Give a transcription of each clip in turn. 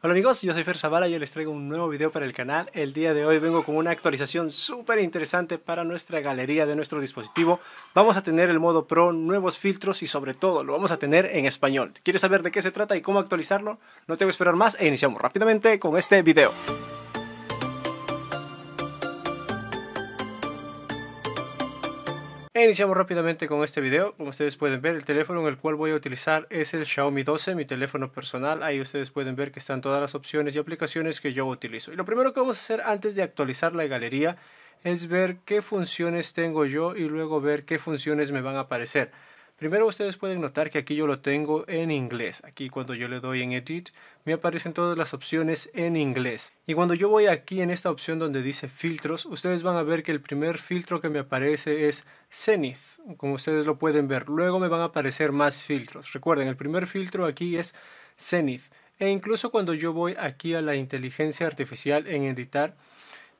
Hola amigos, yo soy Fer Zavala y les traigo un nuevo video para el canal. El día de hoy vengo con una actualización súper interesante para nuestra galería de nuestro dispositivo. Vamos a tener el modo Pro, nuevos filtros y sobre todo lo vamos a tener en español. ¿Quieres saber de qué se trata y cómo actualizarlo? No te voy a esperar más e iniciamos rápidamente con este video. iniciamos rápidamente con este video. Como ustedes pueden ver, el teléfono en el cual voy a utilizar es el Xiaomi 12, mi teléfono personal. Ahí ustedes pueden ver que están todas las opciones y aplicaciones que yo utilizo. Y lo primero que vamos a hacer antes de actualizar la galería es ver qué funciones tengo yo y luego ver qué funciones me van a aparecer. Primero ustedes pueden notar que aquí yo lo tengo en inglés. Aquí cuando yo le doy en Edit me aparecen todas las opciones en inglés. Y cuando yo voy aquí en esta opción donde dice filtros, ustedes van a ver que el primer filtro que me aparece es Zenith, como ustedes lo pueden ver. Luego me van a aparecer más filtros. Recuerden, el primer filtro aquí es Zenith. E incluso cuando yo voy aquí a la inteligencia artificial en editar,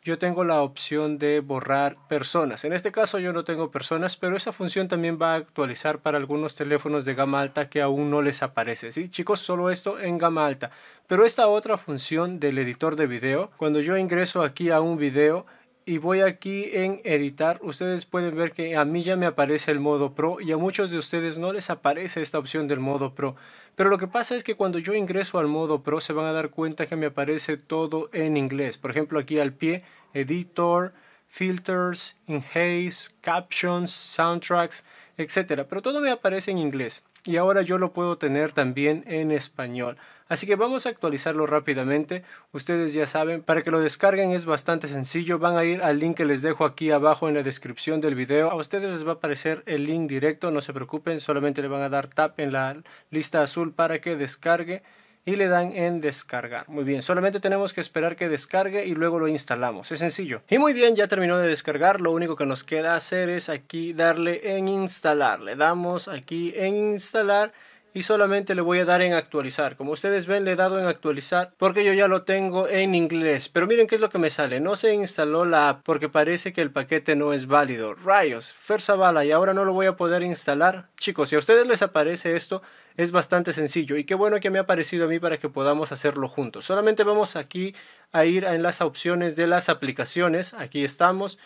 yo tengo la opción de borrar personas. En este caso yo no tengo personas, pero esa función también va a actualizar para algunos teléfonos de gama alta que aún no les aparece. ¿sí? Chicos, solo esto en gama alta. Pero esta otra función del editor de video, cuando yo ingreso aquí a un video, y voy aquí en editar ustedes pueden ver que a mí ya me aparece el modo pro y a muchos de ustedes no les aparece esta opción del modo pro pero lo que pasa es que cuando yo ingreso al modo Pro se van a dar cuenta que me aparece todo en inglés. Por ejemplo, aquí al pie, Editor, Filters, Enhance, Captions, Soundtracks etc. Pero todo me aparece en inglés y ahora yo lo puedo tener también en español. Así que vamos a actualizarlo rápidamente. Ustedes ya saben, para que lo descarguen es bastante sencillo. Van a ir al link que les dejo aquí abajo en la descripción del video. A ustedes les va a aparecer el link directo, no se preocupen, solamente le van a dar tap en la lista azul para que descargue y le dan en descargar. Muy bien, solamente tenemos que esperar que descargue y luego lo instalamos. Es sencillo. Y muy bien, ya terminó de descargar. Lo único que nos queda hacer es aquí darle en instalar. Le damos aquí en instalar y solamente le voy a dar en actualizar. Como ustedes ven le he dado en actualizar porque yo ya lo tengo en inglés. Pero miren qué es lo que me sale. No se instaló la app porque parece que el paquete no es válido. Rayos, fuerza Bala y ahora no lo voy a poder instalar. Chicos, si a ustedes les aparece esto es bastante sencillo y qué bueno que me ha parecido a mí para que podamos hacerlo juntos. Solamente vamos aquí a ir en las opciones de las aplicaciones. Aquí estamos.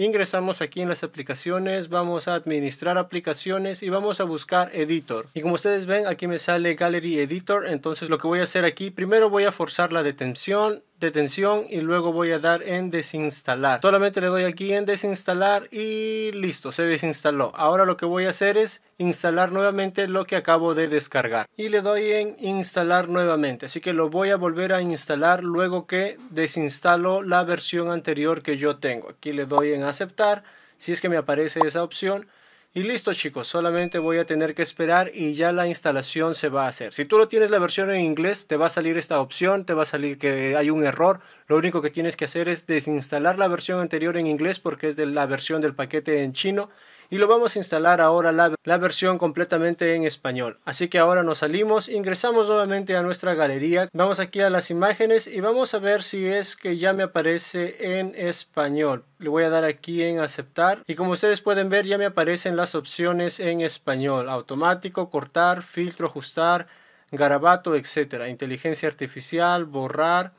Ingresamos aquí en las aplicaciones, vamos a administrar aplicaciones y vamos a buscar editor. Y como ustedes ven, aquí me sale Gallery Editor, entonces lo que voy a hacer aquí, primero voy a forzar la detención, detención y luego voy a dar en desinstalar solamente le doy aquí en desinstalar y listo se desinstaló ahora lo que voy a hacer es instalar nuevamente lo que acabo de descargar y le doy en instalar nuevamente así que lo voy a volver a instalar luego que desinstalo la versión anterior que yo tengo aquí le doy en aceptar si es que me aparece esa opción y listo chicos, solamente voy a tener que esperar y ya la instalación se va a hacer. Si tú lo tienes la versión en inglés, te va a salir esta opción, te va a salir que hay un error. Lo único que tienes que hacer es desinstalar la versión anterior en inglés porque es de la versión del paquete en chino y lo vamos a instalar ahora la, versión completamente en español. Así que ahora nos salimos, ingresamos nuevamente a nuestra galería, vamos aquí a las imágenes y vamos a ver si es que ya me aparece en español. Le voy a dar aquí en aceptar y como ustedes pueden ver ya me aparecen las opciones en español, automático, cortar, filtro, ajustar, garabato, etc. inteligencia artificial, borrar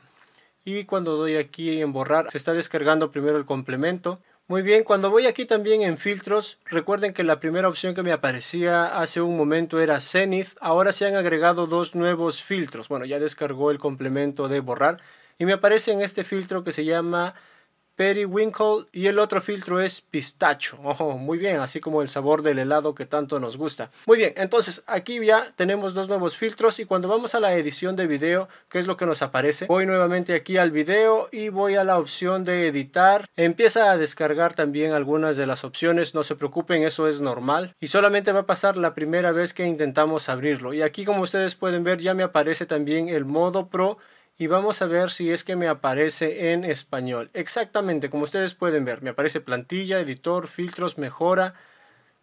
y cuando doy aquí en borrar se está descargando primero el complemento muy bien, cuando voy aquí también en filtros, recuerden que la primera opción que me aparecía hace un momento era Zenith, ahora se han agregado dos nuevos filtros, bueno ya descargó el complemento de borrar y me aparece en este filtro que se llama periwinkle y el otro filtro es pistacho. Ojo, muy bien, así como el sabor del helado que tanto nos gusta. Muy bien, entonces aquí ya tenemos dos nuevos filtros y cuando vamos a la edición de video, ¿qué es lo que nos aparece, voy nuevamente aquí al video y voy a la opción de editar. Empieza a descargar también algunas de las opciones, no se preocupen, eso es normal y solamente va a pasar la primera vez que intentamos abrirlo. Y aquí como ustedes pueden ver ya me aparece también el modo pro y vamos a ver si es que me aparece en español. Exactamente, como ustedes pueden ver, me aparece plantilla, editor, filtros, mejora,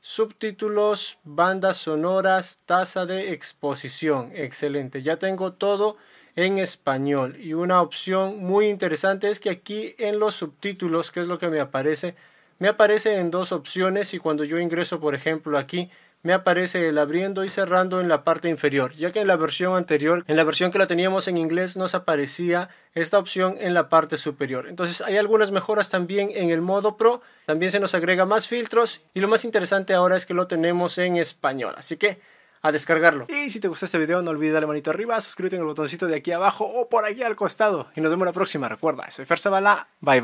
subtítulos, bandas sonoras, tasa de exposición. Excelente, ya tengo todo en español. Y una opción muy interesante es que aquí en los subtítulos, que es lo que me aparece, me aparece en dos opciones y cuando yo ingreso, por ejemplo, aquí me aparece el abriendo y cerrando en la parte inferior, ya que en la versión anterior, en la versión que la teníamos en inglés, nos aparecía esta opción en la parte superior. Entonces hay algunas mejoras también en el modo Pro, también se nos agrega más filtros y lo más interesante ahora es que lo tenemos en español, así que a descargarlo. Y si te gustó este video no olvides darle manito arriba, suscríbete en el botoncito de aquí abajo o por aquí al costado y nos vemos la próxima, recuerda, soy Fer bye bye.